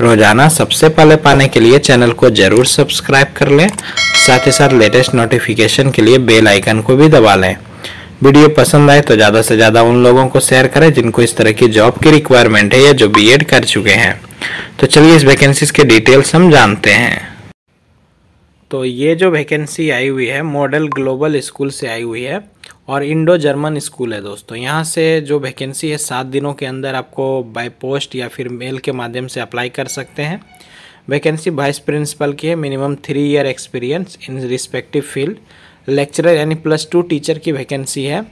रोज़ाना सबसे पहले पाने के लिए चैनल को ज़रूर सब्सक्राइब कर लें साथ ही साथ लेटेस्ट नोटिफिकेशन के लिए बेल आइकन को भी दबा लें वीडियो पसंद आए तो ज़्यादा से ज़्यादा उन लोगों को शेयर करें जिनको इस तरह की जॉब की रिक्वायरमेंट है या जो बी कर चुके हैं तो चलिए इस वैकेंसीज के डिटेल्स हम जानते हैं तो ये जो वैकेंसी आई हुई है मॉडल ग्लोबल स्कूल से आई हुई है और इंडो जर्मन स्कूल है दोस्तों यहाँ से जो वैकेंसी है सात दिनों के अंदर आपको बाय पोस्ट या फिर मेल के माध्यम से अप्लाई कर सकते हैं वैकेंसी वाइस प्रिंसिपल की है minimum three year experience in respective field lecturer यानी प्लस टू टीचर की वैकेंसी है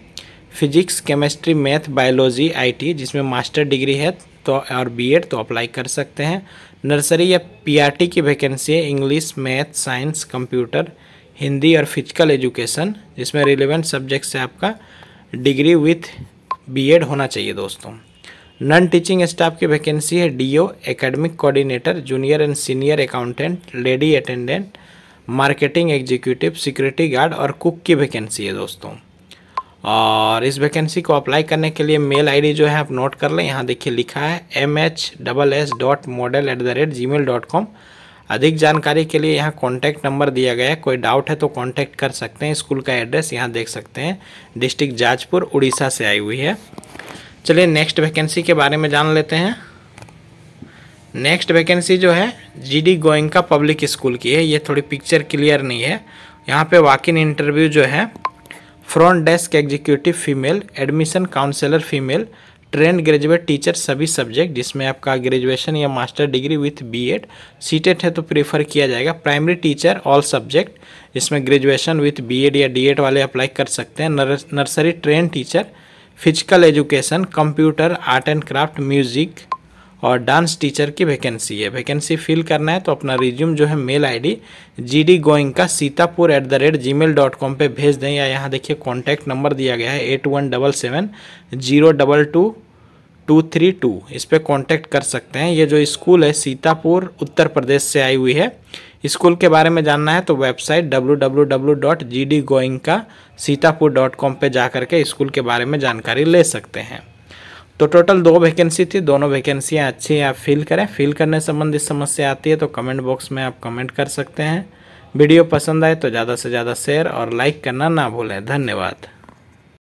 फिजिक्स केमिस्ट्री मैथ बायोलॉजी आई जिसमें मास्टर डिग्री है तो और बी तो अप्लाई कर सकते हैं नर्सरी या पी की वैकेंसी है English math science computer Hindi और फिजिकल एजुकेशन जिसमें रिलेवेंट सब्जेक्ट से आपका डिग्री विथ बीएड होना चाहिए दोस्तों नॉन टीचिंग स्टाफ की वैकेंसी है डीओ academic coordinator junior and senior accountant lady attendant marketing executive security guard और कुक की वैकेंसी है दोस्तों और इस वैकेंसी को अप्लाई करने के लिए मेल आईडी जो है आप नोट कर लें यहाँ देखिए लिखा है M H double S dot model at the rate Gmail dot com अधिक जानकारी के लिए यहाँ कॉन्टैक्ट नंबर दिया गया है कोई डाउट है तो कॉन्टैक्ट कर सकते हैं स्कूल का एड्रेस यहाँ देख सकते हैं डिस्ट्रिक्ट जाजपुर उड़ीसा से आई हुई है चलिए नेक्स्ट वैकेंसी के बारे में जान लेते हैं नेक्स्ट वैकेंसी जो है GD Goenka public school की है ये थोड़ी पिक्चर क्लियर नहीं है यहाँ पे वाक इन इंटरव्यू जो है front desk executive female admission counsellor female trained graduate teacher सभी सब्जेक्ट जिसमें आपका ग्रेजुएशन या master degree with B Ed CTET है तो प्रेफर किया जाएगा प्राइमरी टीचर ऑल सब्जेक्ट जिसमें ग्रेजुएशन विथ बी एड या डी एड वाले अप्लाई कर सकते हैं nursery trained teacher physical education computer art and craft music और डांस टीचर की वैकेंसी है वैकेंसी फिल करना है तो अपना रिज्यूम जो है mail ID GD Goenka Sitapur at the rate Gmail dot com पर भेज दें या यहाँ देखिए कॉन्टैक्ट नंबर दिया गया है eight one double seven zero double two two three two इस पर कॉन्टैक्ट कर सकते हैं ये जो स्कूल है सीतापुर उत्तर प्रदेश से आई हुई है स्कूल के बारे में जानना है तो website going Goenka Sitapur dot com पर जा करके स्कूल के बारे में जानकारी ले सकते हैं तो टोटल दो वैकेंसी थी दोनों वैकेंसियाँ अच्छी आप फिल करें फिल करने संबंधित समस्या आती है तो कमेंट बॉक्स में आप कमेंट कर सकते हैं वीडियो पसंद आए तो ज़्यादा से ज़्यादा शेयर और लाइक करना ना भूलें धन्यवाद